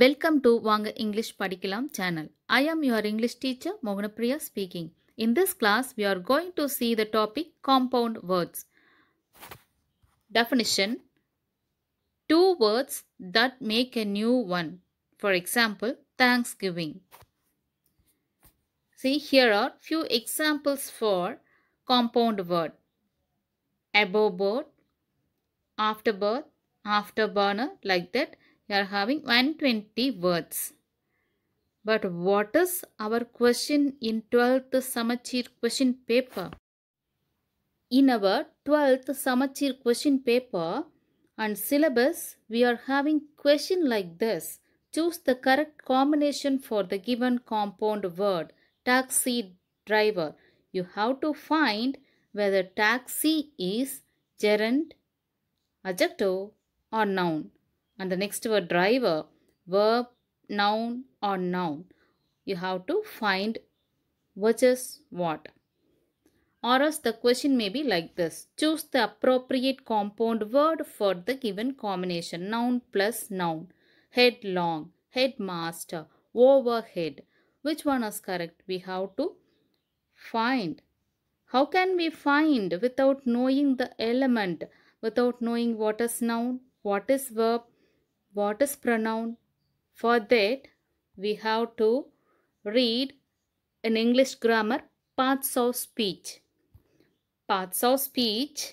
Welcome to Wang English Padikilam channel. I am your English teacher Mohanapriya speaking. In this class, we are going to see the topic compound words. Definition Two words that make a new one. For example, Thanksgiving. See, here are few examples for compound word. Above board, afterbirth, afterburner, like that. We are having 120 words. But what is our question in 12th Samachir question paper? In our 12th Samachir question paper and syllabus, we are having question like this. Choose the correct combination for the given compound word. Taxi driver. You have to find whether taxi is gerund, adjective or noun and the next word driver verb noun or noun you have to find which is what or else the question may be like this choose the appropriate compound word for the given combination noun plus noun headlong headmaster overhead which one is correct we have to find how can we find without knowing the element without knowing what is noun what is verb what is pronoun? For that, we have to read in English grammar parts of speech. Parts of speech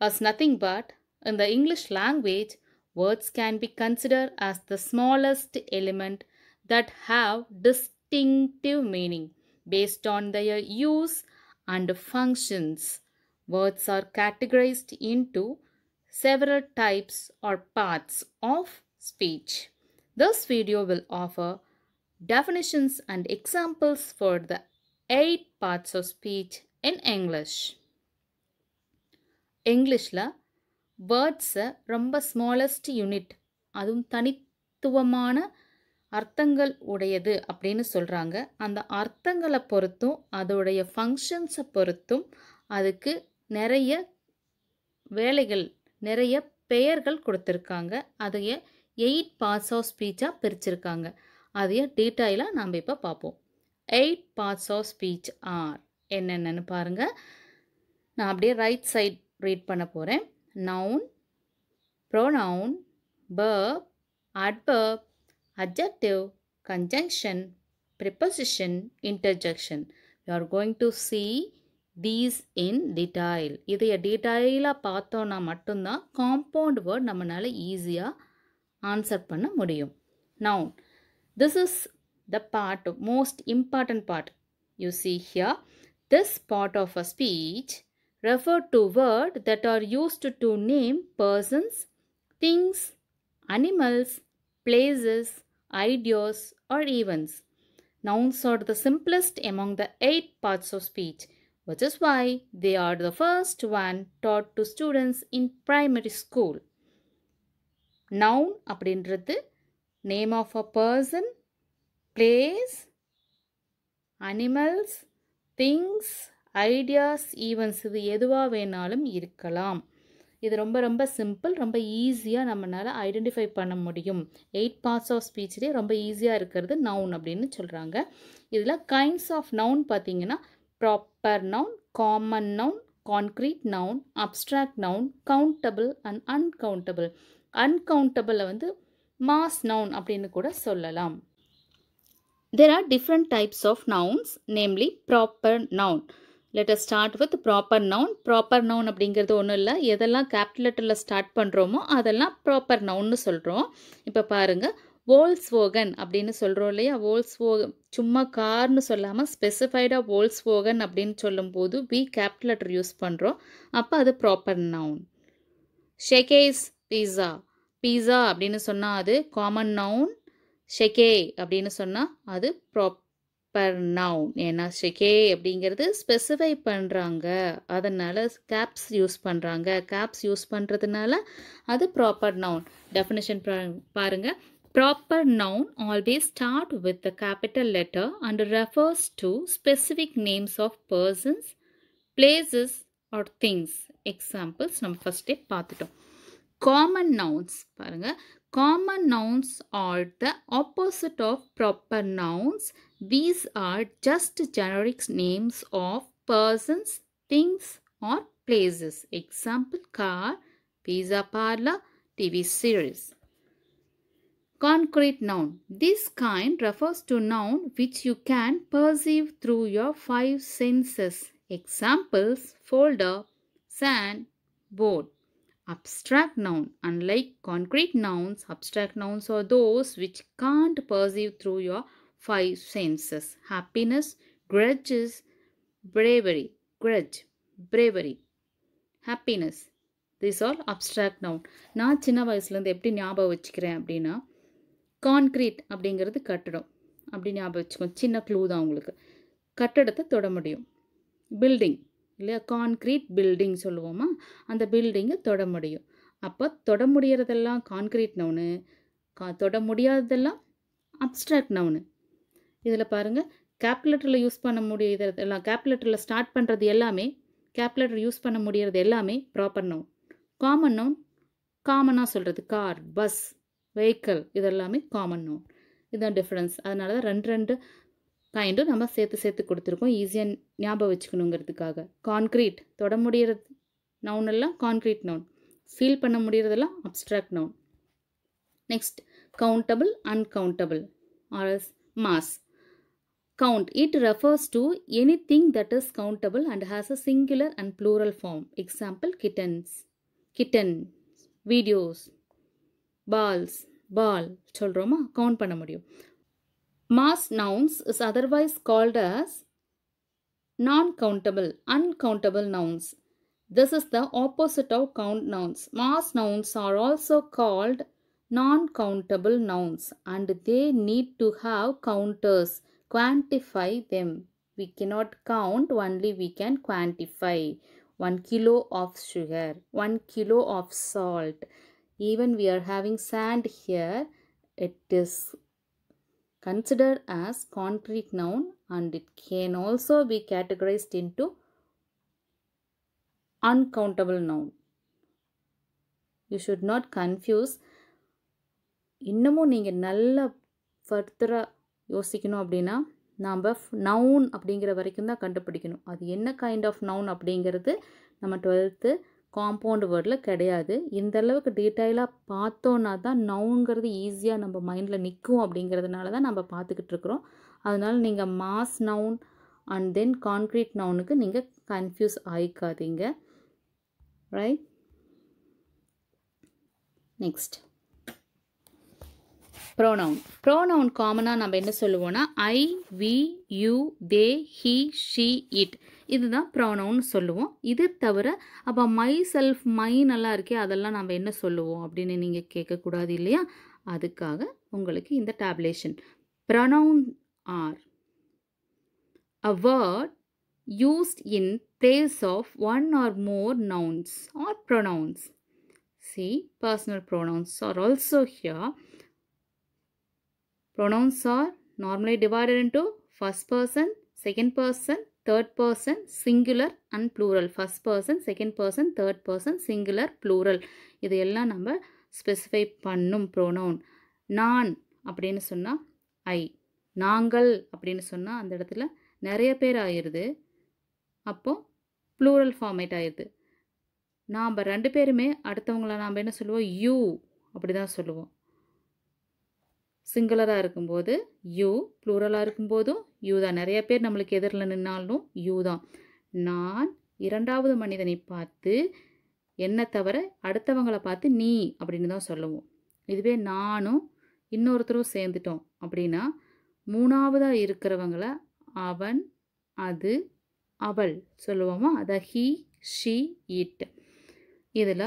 is nothing but in the English language, words can be considered as the smallest element that have distinctive meaning based on their use and functions. Words are categorized into several types or parts of speech. This video will offer definitions and examples for the eight parts of speech in English. இங்கிலீஷில் வேர்ட்ஸை ரொம்ப smallest unit அதுவும் தனித்துவமான அர்த்தங்கள் உடையது அப்படின்னு சொல்கிறாங்க அந்த அர்த்தங்களை பொறுத்தும் அதோடைய ஃபங்க்ஷன்ஸை பொறுத்தும் அதுக்கு நிறைய வேலைகள் நிறைய பெயர்கள் கொடுத்துருக்காங்க அதைய எயிட் பார்ட்ஸ் ஆஃப் ஸ்பீச்சாக பிரிச்சிருக்காங்க அதையே டீட்டெயிலாக நம்ம இப்போ பார்ப்போம் eight parts of speech are என்னென்னு பாருங்கள் நான் அப்படியே ரைட் சைட் ரீட் பண்ண போகிறேன் noun pronoun verb adverb adjective conjunction, preposition interjection. You are going to see these in detail. இதைய டீட்டெயிலாக பார்த்தோன்னா மட்டும்தான் காம்பவுண்ட் வேர்ட் நம்மளால் ஈஸியாக ஆன்சர் பண்ண முடியும் noun this is the part most important part you see here this part of a speech refer to word that are used to name persons things animals places ideas or events Nouns are the simplest among the eight parts of speech, which is why they are the first one taught to students in primary school. Noun அப்படின்றது name of a person place animals things ideas events இது எதுவாக வேணாலும் இருக்கலாம் இது ரொம்ப ரொம்ப simple ரொம்ப ஈஸியாக நம்மளால் ஐடென்டிஃபை பண்ண முடியும் எயிட் பார்ட்ஸ் ஆஃப் ஸ்பீச்லேயே ரொம்ப ஈஸியாக இருக்கிறது நவுன் அப்படின்னு சொல்கிறாங்க இதில் கைண்ட்ஸ் ஆஃப் நவுன் பார்த்தீங்கன்னா proper noun common noun concrete noun abstract noun countable and uncountable அன்கவுண்டபிளை வந்து மாஸ் நவுன் அப்படின்னு கூட சொல்லலாம் there are different types of nouns namely proper noun let us start with proper noun proper noun அப்படிங்கிறது ஒன்றும் இல்லை எதெல்லாம் கேபிட்டல் லெட்டரில் ஸ்டார்ட் பண்ணுறோமோ அதெல்லாம் ப்ராப்பர் நவுன்னு சொல்கிறோம் இப்போ பாருங்கள் வோல்ஸ் ஓகன் அப்படின்னு சொல்கிறோம் இல்லையா வோல்ஸ் ஓகன் சும்மா கார்னு சொல்லாமல் ஸ்பெசிஃபைடாக வோல்ஸ் ஓகன் அப்படின்னு சொல்லும்போது வி கேபிட்டல் லெட்டர் யூஸ் பண்ணுறோம் அப்போ அது ப்ராப்பர் நவுன் ஷெகேஸ் பீஸா பீஸா அப்படின்னு சொன்னால் அது காமன் நவுன் ஷெகே அப்படின்னு சொன்னால் அது ப்ராப்பர் நவுன் ஏன்னா ஷெகே அப்படிங்கிறது ஸ்பெசிஃபை பண்ணுறாங்க அதனால் கேப்ஸ் யூஸ் பண்ணுறாங்க கேப்ஸ் யூஸ் பண்ணுறதுனால அது ப்ராப்பர் நவுன் டெஃபினேஷன் பாருங்கள் proper noun always start with the capital letter and refers to specific names of persons places or things examples நம்ம ஃபஸ்ட்டே பார்த்துட்டோம் common nouns common nouns are the opposite of proper nouns these are just generic names of persons things or places example car pizza parlor tv series concrete noun this kind refers to noun which you can perceive through your five senses examples folder sand boat. Abstract noun. Unlike concrete nouns, abstract nouns are those which can't perceive through your five senses. Happiness, grudge is bravery, grudge, bravery, happiness. This all abstract noun நான் சின்ன வயசுலேருந்து எப்படி ஞாபகம் வச்சுக்கிறேன் அப்படின்னா concrete அப்படிங்கிறது கட்டடம் அப்படி ஞாபகம் வச்சுக்கோங்க சின்ன க்ளூ தான் உங்களுக்கு கட்டடத்தை தொட முடியும் பில்டிங் இல்லையா கான்க்ரீட் பில்டிங் சொல்லுவோமா அந்த பில்டிங்கை தொட முடியும் அப்போ தொட முடியறதெல்லாம் கான்க்ரீட் நவுனு கா தொட முடியாததெல்லாம் அப்ட்ராக்ட் நவுனு இதில் பாருங்கள் கேப்லெட்டரில் யூஸ் பண்ண முடியறது எல்லாம் ஸ்டார்ட் பண்ணுறது எல்லாமே கேப்லெட்டர் யூஸ் பண்ண முடியறது எல்லாமே ப்ராப்பர் நவுன் காமன் நவுன் காமனாக சொல்கிறது கார் பஸ் வெஹிக்கிள் இதெல்லாமே காமன் நவுன் இதுதான் டிஃப்ரென்ஸ் அதனால தான் ரெண்டு ரெண்டு கைண்டும் நம்ம சேர்த்து சேர்த்து கொடுத்துருக்கோம் ஈஸியாக ஞாபகம் வச்சுக்கணுங்கிறதுக்காக கான்க்ரீட் தொட முடிகிறது நவுன் எல்லாம் கான்க்ரீட் நவுன் ஃபீல் பண்ண முடிகிறதெல்லாம் abstract noun next countable uncountable or as mass count it refers to anything that is countable and has a singular and plural form example kittens kitten videos balls ball சொல்கிறோமா count பண்ண முடியும் Mass nouns is otherwise called as non-countable, uncountable nouns. This is the opposite of count nouns. Mass nouns are also called non-countable nouns and they need to have counters. Quantify them. We cannot count, only we can quantify. 1 kilo of sugar, 1 kilo of salt. Even we are having sand here, it is considered as concrete noun and it can also be categorized into uncountable noun. You should not confuse இன்னமும் நீங்கள் நல்ல ஃபர்தராக யோசிக்கணும் அப்படின்னா நாம் noun அப்படிங்கிற வரைக்கும் தான் கண்டுபிடிக்கணும் அது என்ன கைண்ட் ஆஃப் நவுன் அப்படிங்கிறது நம்ம டுவெல்த்து காம்பவுண்ட் வேர்டில் கிடையாது இந்த அளவுக்கு டீட்டெயிலாக பார்த்தோன்னா தான் நவுங்கிறது ஈஸியாக நம்ம மைண்டில் நிற்கும் அப்படிங்கிறதுனால தான் நம்ம பார்த்துக்கிட்டு இருக்கிறோம் அதனால் நீங்கள் mass noun and then concrete நவுனுக்கு நீங்கள் கன்ஃபியூஸ் ஆகிக்காதீங்க ரைட் நெக்ஸ்ட் ப்ரோனவுன் ப்ரோனவுன் காமனாக நம்ம என்ன சொல்லுவோம்னா I we you they he she it இதுதான் ப்ரோனவுன் சொல்லுவோம் இது தவிர அப்போ மை செல்ஃப் மைன் எல்லாம் இருக்கே அதெல்லாம் நம்ம என்ன சொல்லுவோம் அப்படின்னு நீங்கள் கேட்கக்கூடாது இல்லையா அதுக்காக உங்களுக்கு இந்த tabulation pronoun are a word used in place of one or more nouns or pronouns see personal pronouns are also here Pronouns are normally divided into first person, second person, third person, singular and plural. First person, second person, third person, singular, plural. இது எல்லாம் நம்ப specify பண்ணும் pronoun. நான் அப்படின்னு சொன்னா I. நாங்கள் அப்படின்னு சொன்னா அந்த நரைய பேராயிருது. அப்போ plural format ஆயிருது. நாம்ப ரண்டு பேருமே அடுத்தவுங்கள நாம் என்ன சொல்லுவோம் யூ அப்படி சொல்லுவோம் சிங்குலராக இருக்கும்போது யூ ப்ளூரலாக இருக்கும்போதும் யூ தான் நிறைய பேர் நம்மளுக்கு எதிரில் நின்னாலும் யூ தான் நான் இரண்டாவது மனிதனை பார்த்து என்னை தவிர அடுத்தவங்களை பார்த்து நீ அப்படின்னு தான் சொல்லுவோம் இதுவே நானும் இன்னொருத்தரும் சேர்ந்துட்டோம் அப்படின்னா மூணாவதாக இருக்கிறவங்கள அவன் அது அவள் சொல்லுவோமா அதை ஹீ ஷீ இட் இதில்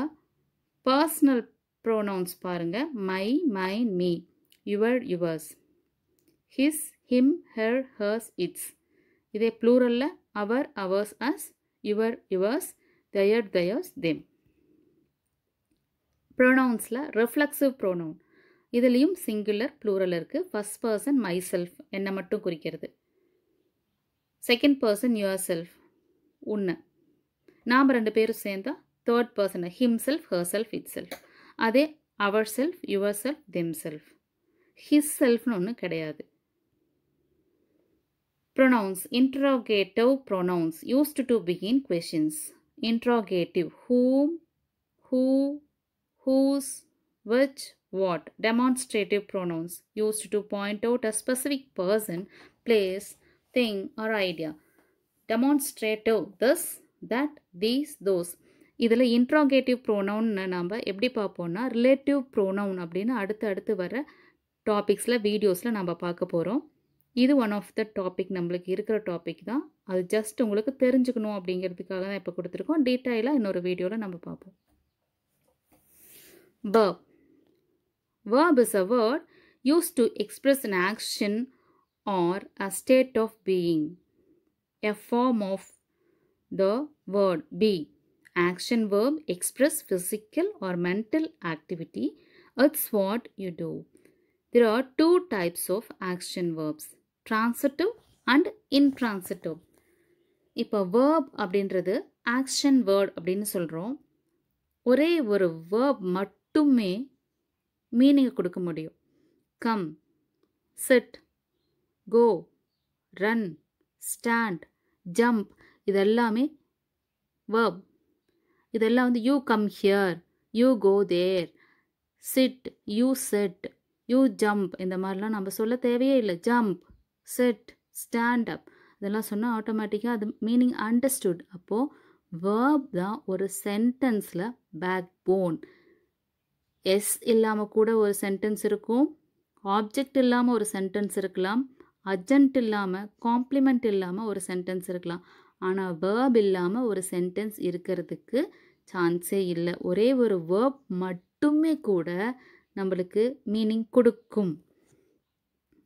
பர்சனல் ப்ரோனவுன்ஸ் பாருங்கள் my my me your yours his him her hers its இதே ப்ளூரலில் our ours us your yours their theirs them ப்ரொனவுன்ஸில் ரெஃப்ளக்ஸிவ் ப்ரொனவுன் இதுலேயும் சிங்குலர் ப்ளூரல் இருக்குது ஃபஸ்ட் பர்சன் மை செல்ஃப் என்னை மட்டும் குறிக்கிறது செகண்ட் பர்சன் யுவர் செல்ஃப் ஒன்று நாம் ரெண்டு பேரும் சேர்ந்தால் third person himself herself itself அதே ourself yourself themself his செல்ஃப்னு ஒன்று கிடையாது pronouns interrogative pronouns used to begin questions interrogative whom who whose which what demonstrative pronouns used to point out a specific person place thing or idea demonstrative this that these those இதில் interrogative ப்ரோனவுன்னு நாம் எப்படி பார்ப்போம்னா relative pronoun அப்படின்னு அடுத்து அடுத்து வர டாபிக்ஸில் வீடியோஸில் நம்ம பார்க்க போகிறோம் இது ஒன் ஆஃப் த டாபிக் நம்மளுக்கு இருக்கிற டாபிக் தான் அது ஜஸ்ட் உங்களுக்கு தெரிஞ்சுக்கணும் அப்படிங்கிறதுக்காக தான் இப்போ கொடுத்துருக்கோம் டீட்டெயிலாக இன்னொரு வீடியோவில் நம்ம பார்ப்போம் verb verb is a word use to express an action or a state of being a form of the word be action verb express physical or mental activity it's what you do There are two types of action verbs, transitive and intransitive. இப்போ verb அப்படின்றது action word அப்படின்னு சொல்கிறோம் ஒரே ஒரு verb மட்டுமே மீனிங்கை கொடுக்க முடியும் come sit go run stand jump இதெல்லாமே வேர்ப் இதெல்லாம் வந்து you come here you go there sit you sit you jump இந்த மாதிரிலாம் நம்ம சொல்ல தேவையே இல்லை ஜம்ப் செட் ஸ்டாண்ட் அப் இதெல்லாம் சொன்னால் ஆட்டோமேட்டிக்காக அது மீனிங் அண்டர்ஸ்டுட் அப்போது வேர்ப் தான் ஒரு சென்டென்ஸில் பேக் போன் எஸ் இல்லாமல் கூட ஒரு சென்டென்ஸ் இருக்கும் ஆப்ஜெக்ட் இல்லாமல் ஒரு சென்டென்ஸ் இருக்கலாம் அர்ஜென்ட் இல்லாமல் காம்ப்ளிமெண்ட் இல்லாமல் ஒரு சென்டென்ஸ் இருக்கலாம் ஆனால் வேர்ப் இல்லாமல் ஒரு சென்டென்ஸ் இருக்கிறதுக்கு சான்ஸே இல்லை ஒரே ஒரு வேர்ப் மட்டுமே கூட நம்மளுக்கு மீனிங் கொடுக்கும்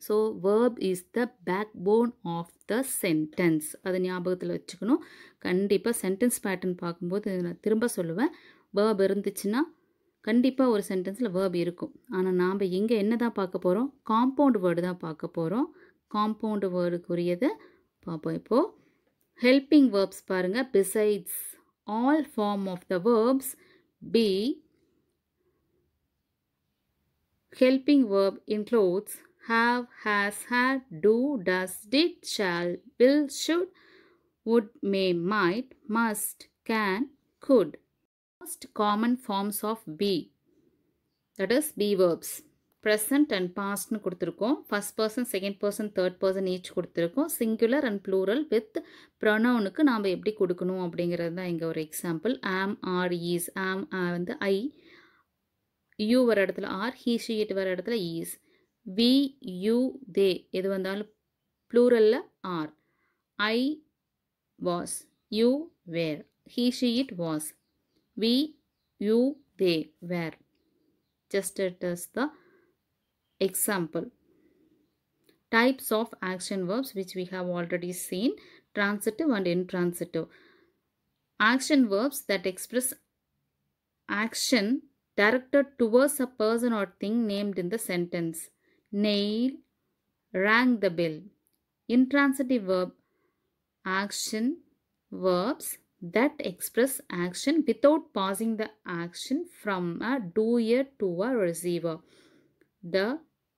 so verb is the backbone of the sentence அதை ஞாபகத்தில் வச்சுக்கணும் கண்டிப்பாக சென்டென்ஸ் பேட்டர்ன் பார்க்கும்போது நான் திரும்ப சொல்லுவேன் வேர்ப் இருந்துச்சுன்னா கண்டிப்பாக ஒரு சென்டென்ஸில் வேர்ப் இருக்கும் ஆனால் நாம் இங்கே என்ன தான் பார்க்க போகிறோம் காம்பவுண்ட் வேர்டு தான் பார்க்க போகிறோம் காம்பவுண்டு வேர்டுக்குரியதை பார்ப்போம் இப்போது ஹெல்பிங் வேர்ப்ஸ் பாருங்கள் besides all form of the verbs be helping verb includes have, has had, do does, did shall, will, should would, may might must can could Most common forms of be that is be verbs. Present and பாஸ்ட்னு கொடுத்துருக்கோம் first person second person third person each கொடுத்துருக்கோம் singular and plural with ப்ரொனவுனுக்கு நாம் எப்படி கொடுக்கணும் அப்படிங்கிறது தான் இங்கே ஒரு எக்ஸாம்பிள் ஆம் ஆர் ஈஸ் ஆம் வந்து ஐ யூ வர இடத்துல ஆர் ஹீ ஷீ இட் வர இடத்துல is we you they plural வந்தாலும் ப்ளூரலில் are I was you were he she it was we you they were just it is the example. Types of action verbs which we have already seen transitive and intransitive. Action verbs that express action directed towards a person or thing named in the sentence. Nail rang the bell. Intransitive verb action verbs that express action without passing the action from a doer to a receiver. The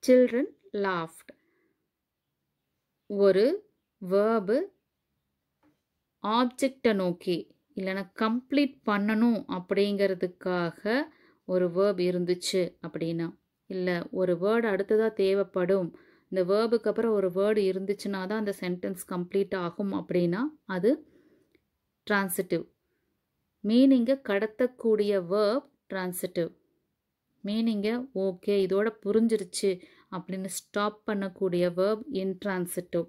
children laughed. ஒரு verb ஆப்ஜெக்டை நோக்கி இல்லைனா complete பண்ணணும் அப்படிங்கிறதுக்காக ஒரு verb இருந்துச்சு அப்படின்னா இல்லை ஒரு வேர்டு அடுத்ததாக தேவைப்படும் இந்த வேர்புக்கு அப்புறம் ஒரு வேர்டு இருந்துச்சுன்னா தான் அந்த சென்டென்ஸ் கம்ப்ளீட் ஆகும் அப்படின்னா அது ட்ரான்சிட்டிவ் மீனிங்கை கடத்தக்கூடிய வேர்ப் ட்ரான்சிட்டிவ் மீனிங்கை ஓகே இதோட புரிஞ்சிருச்சு அப்படின்னு ஸ்டாப் பண்ணக்கூடிய வேர்ப் இன்ட்ரான்சிட்டிவ்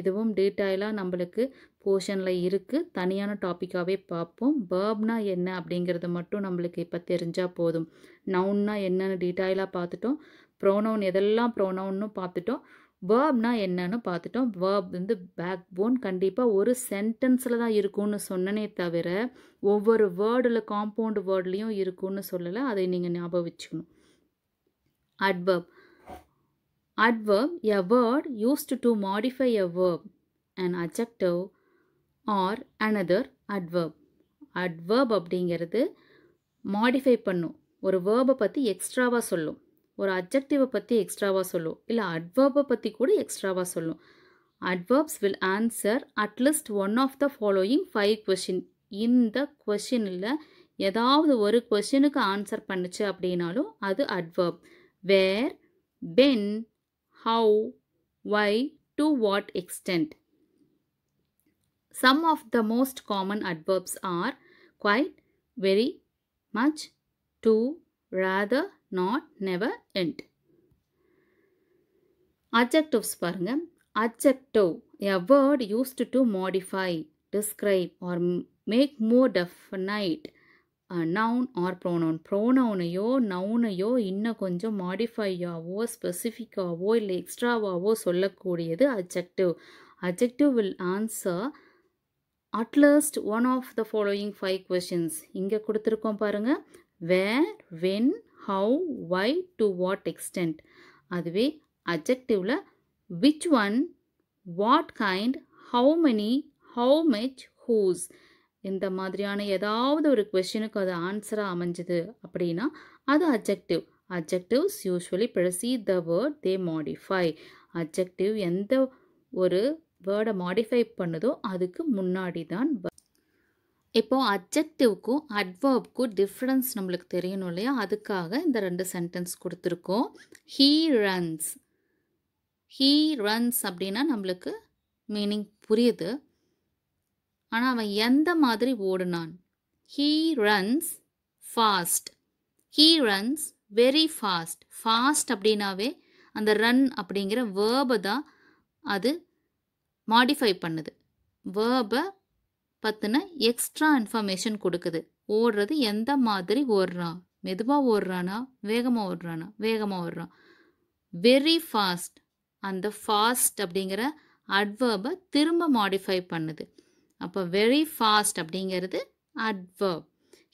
இதுவும் டீட்டெயிலாக நம்மளுக்கு போர்ஷனில் இருக்குது தனியான டாப்பிக்காகவே பார்ப்போம் பேர்ப்னா என்ன அப்படிங்கிறது மட்டும் நம்மளுக்கு இப்போ தெரிஞ்சால் போதும் நவுன்னா என்னன்னு டீட்டெயிலாக பார்த்துட்டோம் ப்ரோனவுன் எதெல்லாம் ப்ரோனவுன்னு பார்த்துட்டோம் வேர்ப்னா என்னன்னு பார்த்துட்டோம் வேர்ப் வந்து பேக் போன் கண்டிப்பாக ஒரு சென்டென்ஸில் தான் இருக்கும்னு சொன்னனே தவிர ஒவ்வொரு வேர்டில் காம்பவுண்டு வேர்ட்லேயும் இருக்கும்னு சொல்லலை அதை நீங்கள் ஞாபகம் வச்சுக்கணும் adverb Adverb, a word used to modify a verb, an adjective or another adverb. Adverb அப்படிங்கிறது மாடிஃபை பண்ணும் ஒரு வேர்பை பற்றி எக்ஸ்ட்ராவாக சொல்லும் ஒரு அப்ஜெக்டிவை பற்றி எக்ஸ்ட்ராவாக சொல்லும் இல்லை அட்வர்பை பற்றி கூட எக்ஸ்ட்ராவாக சொல்லும் adverbs will answer at least one of the following five question இந்த கொஷினில் ஏதாவது ஒரு கொஷினுக்கு ஆன்சர் பண்ணுச்சு அப்படின்னாலும் அது adverb where when how, why, to what extent. Some of the most common adverbs are quite, very, much, to, rather, not, never, end. Adjectives பாருங்க adjective a word used to modify, describe or make more definite noun or pronoun ப்ரோனவுனையோ நவுனையோ இன்னும் கொஞ்சம் மாடிஃபையாவோ ஸ்பெசிஃபிக்காவோ இல்லை எக்ஸ்ட்ராவாவோ சொல்லக்கூடியது adjective adjective will answer at least one of the following five questions இங்கே கொடுத்துருக்கோம் பாருங்கள் where when how why to what extent அதுவே அப்ஜெக்டிவில் which one what kind how many how much whose இந்த மாதிரியான ஏதாவது ஒரு கொஷினுக்கு அது ஆன்சராக அமைஞ்சுது அப்படின்னா அது adjective adjectives usually precede the word they modify adjective எந்த ஒரு வேர்டை மாடிஃபை பண்ணுதோ அதுக்கு முன்னாடி தான் இப்போது அப்ஜெக்டிவ்க்கும் அட்வர்ப்க்கும் டிஃப்ரென்ஸ் நம்மளுக்கு தெரியணும் இல்லையா அதுக்காக இந்த ரெண்டு சென்டென்ஸ் கொடுத்துருக்கோம் ஹீ ரன்ஸ் ஹீ ரன்ஸ் அப்படின்னா நம்மளுக்கு மீனிங் புரியுது ஆனால் அவன் எந்த மாதிரி ஓடினான் he runs fast he runs very fast fast அப்படின்னாவே அந்த ரன் அப்படிங்கிற வேர்பை தான் அது மாடிஃபை பண்ணுது வேர்பை பற்றின எக்ஸ்ட்ரா இன்ஃபர்மேஷன் கொடுக்குது ஓடுறது எந்த மாதிரி ஓடுறான் மெதுவாக ஓடுறானா வேகமாக ஓடுறானா வேகமாக ஓடுறான் வெரி ஃபாஸ்ட் அந்த ஃபாஸ்ட் அப்படிங்கிற அட்வர்பை திரும்ப மாடிஃபை பண்ணுது அப்போ வெரி ஃபாஸ்ட் அப்படிங்கிறது adverb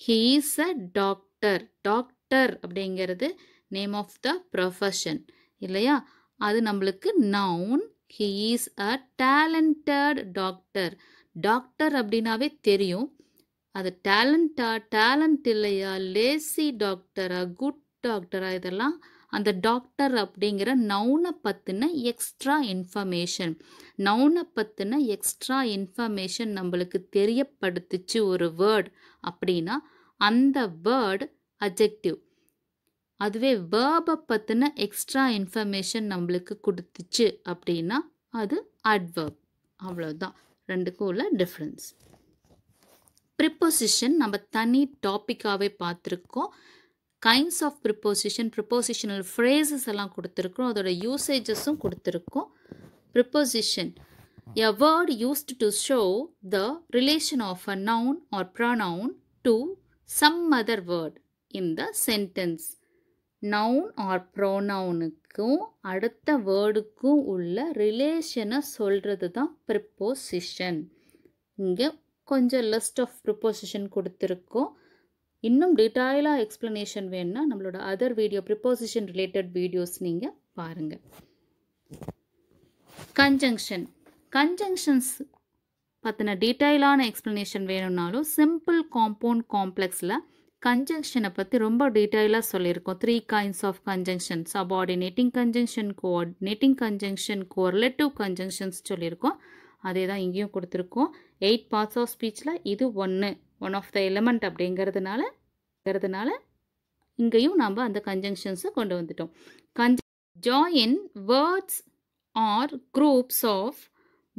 he is a doctor doctor அப்படிங்கிறது நேம் ஆஃப் த ப்ரொஃபஷன் இல்லையா அது நம்மளுக்கு noun he is a talented doctor doctor அப்படின்னாவே தெரியும் அது டேலண்டா டேலண்ட் இல்லையா லேசி டாக்டரா குட் டாக்டரா இதெல்லாம் அந்த டாக்டர் அப்படிங்கிற நவுனை பற்றின எக்ஸ்ட்ரா இன்ஃபர்மேஷன் நவுனை பற்றின எக்ஸ்ட்ரா இன்ஃபர்மேஷன் நம்மளுக்கு தெரியப்படுத்துச்சு ஒரு வேர்டு அப்படின்னா அந்த வேர்டு அஜெக்டிவ் அதுவே வேர்பை பற்றின எக்ஸ்ட்ரா இன்ஃபர்மேஷன் நம்மளுக்கு கொடுத்துச்சு அப்படின்னா அது அட்வர்ப் அவ்வளோதான் ரெண்டுக்கும் உள்ள டிஃப்ரென்ஸ் ப்ரிப்பொசிஷன் நம்ம தனி டாப்பிக்காகவே பார்த்துருக்கோம் kinds of preposition prepositional phrases எல்லாம் கொடுத்துருக்கோம் அதோட யூசேஜஸும் கொடுத்துருக்கோம் preposition a word used to show the relation of a noun or pronoun to some other word in the sentence noun or ப்ரோனவுனுக்கும் அடுத்த வேர்டுக்கும் உள்ள ரிலேஷனை சொல்கிறது தான் ப்ரிப்போசிஷன் இங்கே கொஞ்சம் லிஸ்ட் ஆஃப் ப்ரிப்போசிஷன் கொடுத்துருக்கோம் இன்னும் டீட்டெயிலாக எக்ஸ்ப்ளனேஷன் வேணும்னா நம்மளோட other video preposition related videos நீங்கள் பாருங்கள் கன்ஜங்ஷன் கன்ஜங்ஷன்ஸ் பற்றின டீட்டெயிலான எக்ஸ்ப்ளனேஷன் வேணும்னாலும் சிம்பிள் காம்பவுண்ட் காம்ப்ளெக்ஸில் கன்ஜங்ஷனை பற்றி ரொம்ப டீட்டெயிலாக சொல்லியிருக்கோம் three kinds of conjunction subordinating conjunction coordinating conjunction correlative conjunctions சொல்லியிருக்கோம் அதே தான் இங்கேயும் கொடுத்துருக்கோம் எயிட் பார்ட்ஸ் ஆஃப் ஸ்பீச்சில் இது ஒன்று ஒன் ஆஃப் த எலமெண்ட் அப்படிங்கிறதுனால இருக்கிறதுனால இங்கேயும் நாம் அந்த கன்ஜங்ஷன்ஸை கொண்டு வந்துட்டோம் கன்ஜ join words or groups of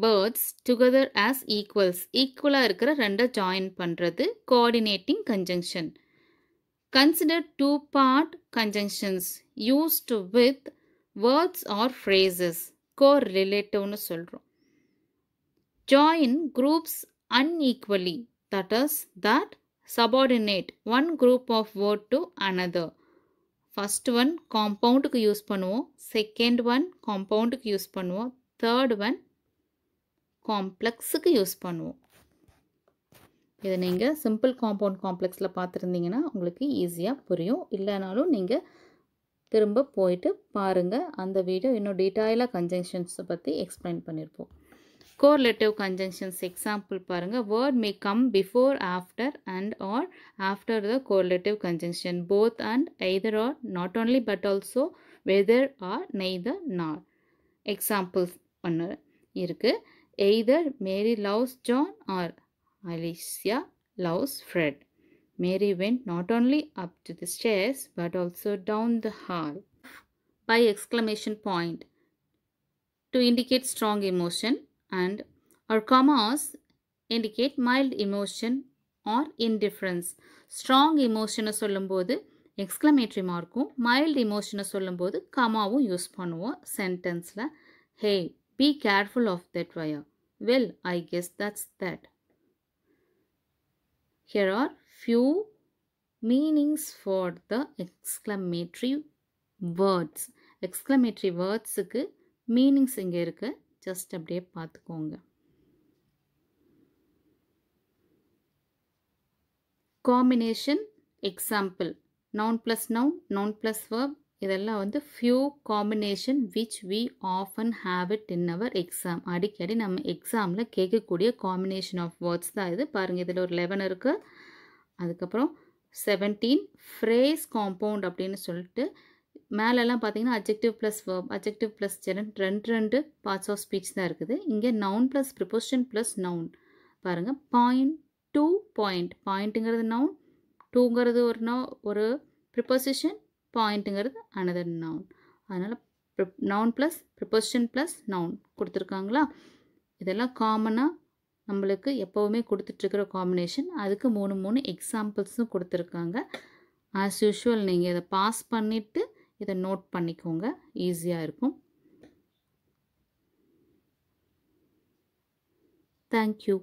words together as equals ஈக்குவலாக இருக்கிற ரெண்டை ஜாயின் பண்ணுறது coordinating conjunction consider two part conjunctions used with words or phrases கோ ரிலேட்டிவ்னு சொல்கிறோம் join groups unequally that is that subordinate one group of word to another first one காம்பவுண்டுக்கு use பண்ணுவோம் second one காம்பவுண்டுக்கு யூஸ் பண்ணுவோம் third one காம்ப்ளெக்ஸுக்கு use பண்ணுவோம் இது நீங்கள் சிம்பிள் காம்பவுண்ட் காம்ப்ளெக்ஸில் பார்த்துருந்தீங்கன்னா உங்களுக்கு ஈஸியாக புரியும் இல்லைனாலும் நீங்கள் திரும்ப போயிட்டு பாருங்கள் அந்த வீடியோ இன்னும் டீட்டெயிலாக கன்ஜங்ஷன்ஸை பற்றி எக்ஸ்பிளைன் பண்ணியிருப்போம் correlative conjunctions example parunga word may come before after and or after the correlative conjunction both and either or not only but also whether or neither nor examples onnu irukku either mary loves john or alicia loves fred mary went not only up to the stairs but also down the hall by exclamation point to indicate strong emotion and our commas indicate mild emotion or indifference. Strong emotion சொல்லும்போது exclamatory markum, mild emotion சொல்லும்போது கமாவும் use பண்ணுவோம் சென்டென்ஸில் hey be careful of that wire well I guess that's that here are few meanings for the exclamatory words exclamatory வேர்ட்ஸுக்கு meanings இங்கே இருக்குது just அப்படியே பார்த்துக்கோங்க combination example noun plus noun noun plus verb இதெல்லாம் வந்து few combination which we often have it in our exam அடிக்கடி நம்ம எக்ஸாமில் கேட்கக்கூடிய காம்பினேஷன் ஆஃப் வேர்ட்ஸ் தான் இது பாருங்கள் இதில் ஒரு லெவன் இருக்குது அதுக்கப்புறம் செவன்டீன் ஃப்ரேஸ் காம்பவுண்ட் அப்படின்னு சொல்லிட்டு மேலெல்லாம் பார்த்தீங்கன்னா adjective plus verb adjective plus gerund ரெண்டு ரெண்டு பார்ட்ஸ் ஆஃப் ஸ்பீச் தான் இருக்குது இங்கே noun plus preposition plus noun பாருங்கள் பாயிண்ட் டூ பாயிண்ட் பாயிண்ட்டுங்கிறது நவுன் டூங்கிறது ஒரு நோ ஒரு ப்ரிப்போசிஷன் பாயிண்ட்டுங்கிறது அனதர் நவுன் அதனால் noun plus preposition plus noun கொடுத்துருக்காங்களா இதெல்லாம் காமனாக நம்மளுக்கு எப்போவுமே கொடுத்துட்ருக்கிற காம்பினேஷன் அதுக்கு மூணு மூணு எக்ஸாம்பிள்ஸும் கொடுத்துருக்காங்க ஆஸ் யூஷுவல் நீங்கள் இதை பாஸ் பண்ணிவிட்டு இதை நோட் பண்ணிக்கோங்க ஈஸியாக இருக்கும் தேங்க்யூ